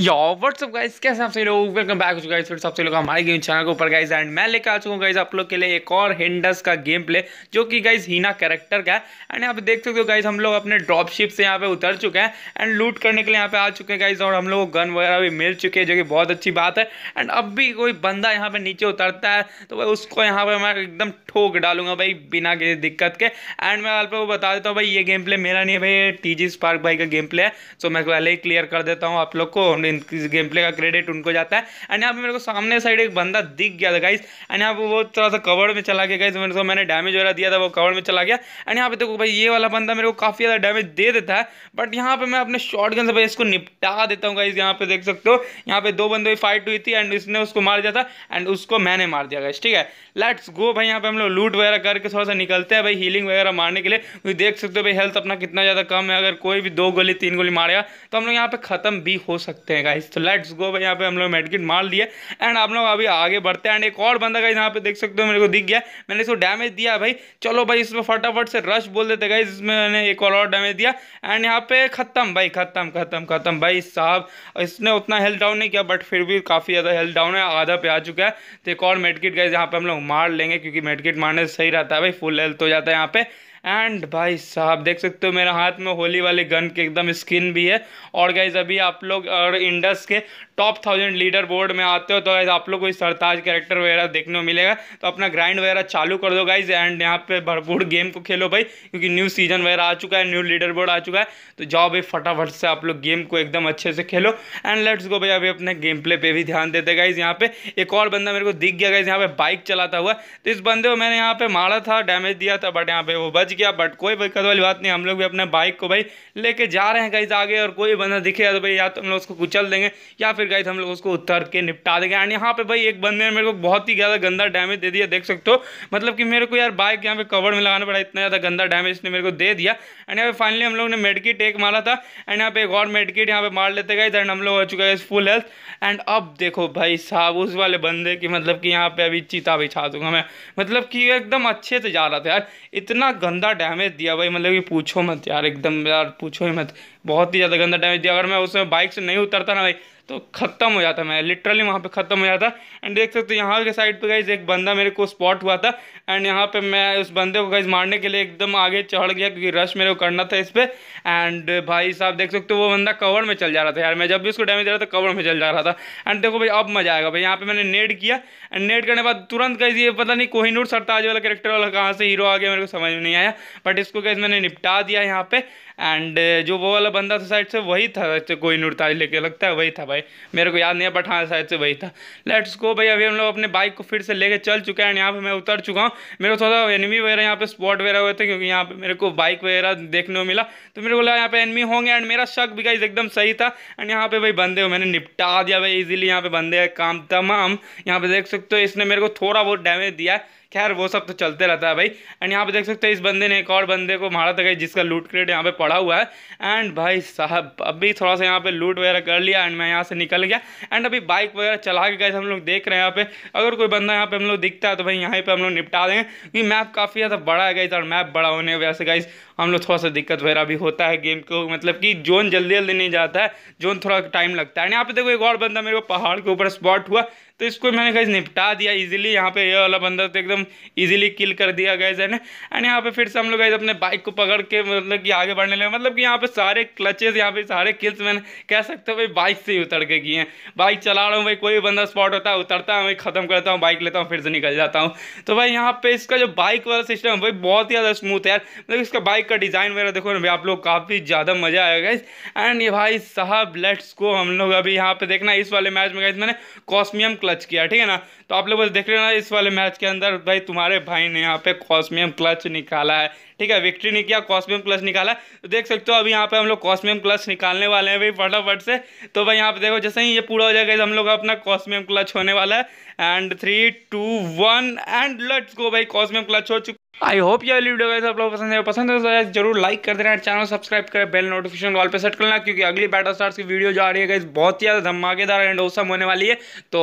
यो WhatsApp guys कैसे आप सभी लोग वेलकम बैक हो चुका है फिर आप सभी लोग हमारे गेम चैनल के ऊपर गाइस एंड मैं लेकर आ चुका हूँ गाइस आप लोग के लिए एक और हिंडस का गेम प्ले जो कि गाइस हीना कैरेक्टर का है एंड यहाँ पे देख सकते हो गाइस हम लोग अपने ड्रॉप शिप से यहाँ पे उतर चुके हैं एंड लूट करने के लिए यहाँ पे आ चुके हैं गाइस और हम लोग गन वगैरह भी मिल चुके हैं जो कि बहुत अच्छी बात है एंड अब भी कोई बंदा यहाँ पे नीचे उतरता है तो भाई उसको यहाँ पे मैं एकदम ठोक डालूंगा भाई बिना किसी दिक्कत के एंड मैं आप लोग को बता देता हूँ भाई ये गेम प्ले मेरा नहीं है भाई टी जी स्पार्क भाई का गेम प्ले है सो मैं पहले ही क्लियर कर देता हूँ आप लोग को सामने इनकी गेम प्ले का क्रेडिट उनको जाता है एंड यहाँ पे मेरे को सामने साइड एक बंदा दिख गया था गाइस एंड यहाँ पे वो थोड़ा सा कवर में चला गया गाइस मेरे को मैंने डैमेज वगैरह दिया था वो कवर में चला गया एंड यहाँ पे देखो भाई ये वाला बंदा मेरे को काफ़ी ज़्यादा डैमेज दे देता है बट यहाँ पर मैं अपने शॉर्ट गन से भाई इसको निपटा देता हूँ गाइज यहाँ पे देख सकते हो यहाँ पे दो बंदों की फाइट हुई थी एंड इसने उसको मार दिया था एंड उसको मैंने मार दिया गाइस ठीक है लेट्स गो भाई यहाँ पे हम लोग लूट वगैरह करके थोड़ा सा निकलते हैं भाई हीलिंग वगैरह मारने के लिए क्योंकि देख सकते हो भाई हेल्थ अपना कितना ज़्यादा कम है अगर कोई भी दो गोली तीन गोली मारेगा तो हम लोग यहाँ पे ख़त्म भी हो सकते हैं सकते हैं गाइस तो लेट्स गो भाई यहाँ पे हम लोग मेडकिट मार लिया एंड आप लोग अभी आगे बढ़ते हैं एंड एक और बंदा गाइस यहाँ पे देख सकते हो मेरे को दिख गया मैंने इसको डैमेज दिया भाई चलो भाई इसमें फटाफट से रश बोल देते गाइस इसमें मैंने एक और डैमेज दिया एंड यहाँ पे खत्म भाई खत्म खत्म खत्म भाई साहब इसने उतना हेल्थ डाउन नहीं किया बट फिर भी काफ़ी ज़्यादा हेल्थ डाउन है आधा पे आ चुका है तो एक और मेडकिट गाइज यहाँ पे हम लोग मार लेंगे क्योंकि मेडकिट मारने से सही रहता है भाई फुल हेल्थ हो जाता है यहाँ पे एंड भाई साहब देख सकते हो मेरे हाथ में होली वाले गन के एकदम स्किन भी है और गाइज अभी आप लोग और इंडस के टॉप थाउजेंड लीडर बोर्ड में आते हो तो गाइज आप लोग को सरताज कैरेक्टर वगैरह देखने को मिलेगा तो अपना ग्राइंड वगैरह चालू कर दो गाइज एंड यहाँ पे भरपूर गेम को खेलो भाई क्योंकि न्यू सीजन वगैरह आ चुका है न्यू लीडर बोर्ड आ चुका है तो जाओ भाई फटाफट से आप लोग गेम को एकदम अच्छे से खेलो एंड लेट्स गो भाई अभी अपने गेम प्ले पे भी ध्यान देते गाइज यहाँ पे एक और बंदा मेरे को दिख गया गाइज यहाँ पे बाइक चलाता हुआ तो इस बंदे को मैंने यहाँ पे मारा था डैमेज दिया था बट यहाँ पे वो बच गया बट कोई दिक्कत वाली बात नहीं हम लोग भी अपने बाइक को भाई लेके जा रहे हैं गाइज आगे और कोई बंदा दिखेगा तो भाई या तो हम लोग उसको कुचल देंगे या फिर फिर गाइस हम लोग उसको उतर के निपटा देंगे एंड यहाँ पे भाई एक बंदे ने मेरे को बहुत ही ज़्यादा गंदा डैमेज दे दिया देख सकते हो मतलब कि मेरे को यार बाइक यहाँ पे कवर में लगाना पड़ा इतना ज़्यादा गंदा डैमेज ने मेरे को दे दिया एंड यहाँ पे फाइनली हम लोग ने मेडकिट एक मारा था एंड यहाँ पे एक और मेडकिट यहाँ पे मार लेते गए एंड हम लोग हो चुका है फुल हेल्थ एंड अब देखो भाई साहब उस वाले बंदे की मतलब कि यहाँ पे अभी चीता बिछा दूंगा मैं मतलब कि एकदम अच्छे से जा रहा था यार इतना गंदा डैमेज दिया भाई मतलब कि पूछो मत यार एकदम यार पूछो ही मत बहुत ही ज़्यादा गंदा डैमेज दिया अगर मैं उसमें बाइक से नहीं उतरता ना भाई तो ख़त्म हो जाता मैं लिटरली वहाँ पे ख़त्म हो जाता एंड देख सकते हो यहाँ के साइड पे गाइज एक बंदा मेरे को स्पॉट हुआ था एंड यहाँ पे मैं उस बंदे को गाइज मारने के लिए एकदम आगे चढ़ गया क्योंकि रश मेरे को करना था इस पर एंड भाई साहब देख सकते हो वो बंदा कवर में चल जा रहा था यार मैं जब भी उसको डैमेज दे रहा था कवर में चल जा रहा था एंड देखो भाई अब मजा आएगा भाई यहाँ पे मैंने नेट किया एंड नेट करने बाद तुरंत गई ये पता नहीं कोहिनूर सरताज वाला करेक्टर वाला कहाँ से हीरो आ गया मेरे को समझ में नहीं आया बट इसको गई मैंने निपटा दिया यहाँ पे एंड uh, जो वो वाला बंदा था साइड से वही था कोई नूर ताज लेके लगता है वही था भाई मेरे को याद नहीं है बट हाँ साइड से वही था लेट्स गो भाई अभी हम लोग अपने बाइक को फिर से लेके चल चुके हैं एंड यहाँ पे मैं उतर चुका हूँ मेरे को थोड़ा एनमी वगैरह यहाँ पे स्पॉट वगैरह हुए थे क्योंकि यहाँ पे मेरे को बाइक वगैरह देखने को मिला तो मेरे को लगा यहाँ पे एनमी होंगे एंड मेरा शक भी गाइज एकदम सही था एंड यहाँ पे भाई बंदे हो मैंने निपटा दिया भाई इजिली यहाँ पे बंदे काम तमाम यहाँ पे देख सकते हो इसने मेरे को थोड़ा बहुत डैमेज दिया है खैर वो सब तो चलते रहता है भाई एंड यहाँ पे देख सकते हैं इस बंदे ने एक और बंदे को मारा था जिसका लूट क्रेट यहाँ पे पड़ा हुआ है एंड भाई साहब अभी थोड़ा सा यहाँ पे लूट वगैरह कर लिया एंड मैं यहाँ से निकल गया एंड अभी बाइक वगैरह चला के गए हम लोग देख रहे हैं यहाँ पे अगर कोई बंदा यहाँ पे हम लोग दिखता है तो भाई यहाँ पे हम लोग निपटा देंगे क्योंकि मैप काफ़ी ज़्यादा बड़ा है गई और मैप बड़ा होने की वजह से हम लोग थोड़ा सा दिक्कत वगैरह भी होता है गेम को मतलब कि जोन जल्दी जल्दी नहीं जाता है जोन थोड़ा टाइम लगता है यहाँ पे देखो एक और बंदा मेरे को पहाड़ के ऊपर स्पॉट हुआ तो इसको मैंने कहीं निपटा दिया इजीली यहाँ पे ये वाला बंदा तो एकदम इजीली किल कर दिया गया है एंड यहाँ पे फिर से हम लोग गए अपने बाइक को पकड़ के मतलब कि आगे बढ़ने लगे मतलब कि यहाँ पे सारे क्लचेस यहाँ पे सारे किल्स मैंने कह सकते हो भाई बाइक से ही उतर के किए हैं बाइक चला रहा हूँ भाई कोई बंदा स्पॉट होता है उतरता है भाई ख़त्म करता हूँ बाइक लेता हूँ फिर से निकल जाता हूँ तो भाई यहाँ पे इसका जो बाइक वाला सिस्टम है भाई बहुत ही ज़्यादा स्मूथ है यार मतलब इसका बाइक बाइक का डिज़ाइन वगैरह देखो ना आप लोग काफ़ी ज़्यादा मज़ा आया गाइस एंड ये भाई साहब लेट्स को हम लोग अभी यहाँ पे देखना इस वाले मैच में गाइस मैंने कॉस्मियम क्लच किया ठीक है ना तो आप लोग बस देख लेना इस वाले मैच के अंदर भाई तुम्हारे भाई ने यहाँ पे कॉस्मियम क्लच निकाला है ठीक है विक्ट्री नहीं किया कॉस्मियम क्लच निकाला तो देख सकते हो अभी यहाँ पे हम लोग कॉस्मियम क्लच निकालने वाले हैं भाई फटाफट से तो भाई यहाँ पे देखो जैसे ही ये पूरा हो जाएगा हम लोग अपना कॉस्मियम क्लच होने वाला है and three two one and let's go भाई कॉस्मियम क्लच हो चुका आई होप ये वाली वीडियो गाइस आप लोग पसंद है पसंद है तो जरूर लाइक कर देना चैनल सब्सक्राइब करें बेल नोटिफिकेशन वाल पे सेट करना क्योंकि अगली बैटल स्टार्स की वीडियो जो आ रही है गाइस बहुत ही ज़्यादा धमाकेदार एंड ओसम होने वाली है तो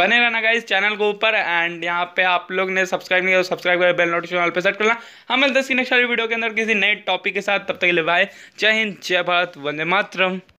बने रहना गाइस चैनल को ऊपर एंड यहाँ पे आप लोग ने सब्सक्राइब नहीं किया सब्सक्राइब तो करें बेल नोटिफिकेशन वाल पर सेट करना हम मिलते हैं नेक्स्ट वाली वीडियो के अंदर किसी नए टॉपिक के साथ तब तक ले बाय जय हिंद जय भारत वंदे मातरम